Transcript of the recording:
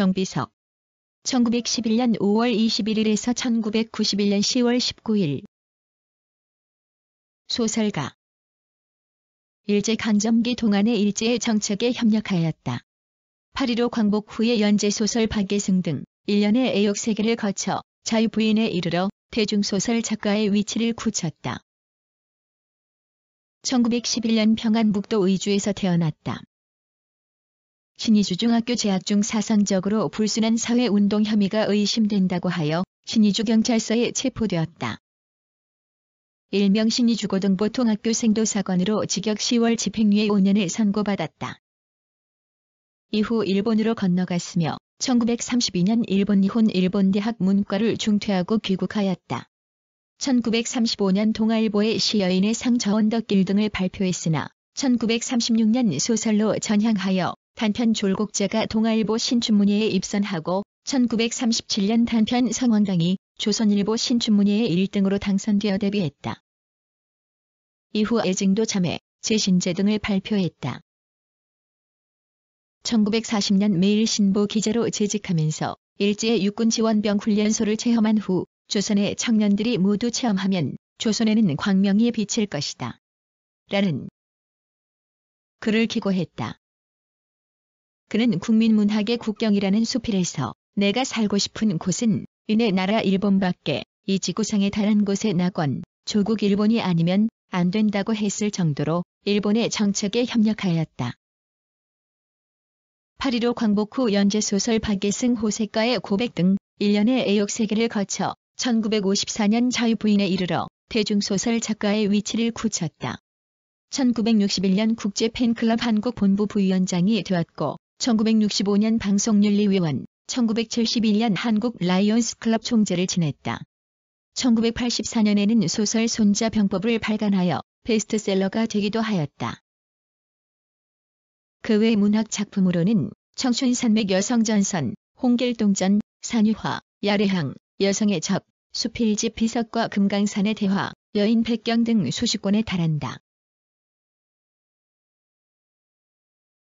정비석 1911년 5월 21일에서 1991년 10월 19일 소설가 일제 강점기 동안의 일제의 정책에 협력하였다. 8.15 광복 후에 연재소설 박예승 등 1년의 애욕 세계를 거쳐 자유 부인에 이르러 대중소설 작가의 위치를 굳혔다. 1911년 평안북도 의주에서 태어났다. 신이주중학교 재학 중 사상적으로 불순한 사회운동 혐의가 의심된다고 하여 신이주경찰서에 체포되었다. 일명 신이주고등보통학교 생도사관으로 직역 10월 집행유예 5년을 선고받았다. 이후 일본으로 건너갔으며 1932년 일본 이혼 일본 대학 문과를 중퇴하고 귀국하였다. 1935년 동아일보의 시여인의 상저원덕길 등을 발표했으나 1936년 소설로 전향하여 단편 졸곡제가 동아일보 신춘문예에 입선하고 1937년 단편 성황당이 조선일보 신춘문예에 1등으로 당선되어 데뷔했다. 이후 애증도 참회, 재신제 등을 발표했다. 1940년 매일신보 기자로 재직하면서 일제의 육군 지원병 훈련소를 체험한 후 조선의 청년들이 모두 체험하면 조선에는 광명이 비칠 것이다. 라는 글을 기고했다. 그는 국민문학의 국경이라는 수필에서 내가 살고 싶은 곳은 이내 나라 일본밖에 이 지구상의 다른 곳에 낙원 조국 일본이 아니면 안 된다고 했을 정도로 일본의 정책에 협력하였다. 8.15 광복 후 연재소설 박예승 호세가의 고백 등 1년의 애욕 세계를 거쳐 1954년 자유부인에 이르러 대중소설 작가의 위치를 굳혔다. 1961년 국제팬클럽 한국본부 부위원장이 되었고 1965년 방송윤리위원, 1971년 한국 라이온스 클럽 총재를 지냈다. 1984년에는 소설 손자병법을 발간하여 베스트셀러가 되기도 하였다. 그 외 문학 작품으로는 청춘산맥 여성전선, 홍길동전, 산유화, 야례항 여성의 접, 수필집 비석과 금강산의 대화, 여인 백경 등 수십 권에 달한다.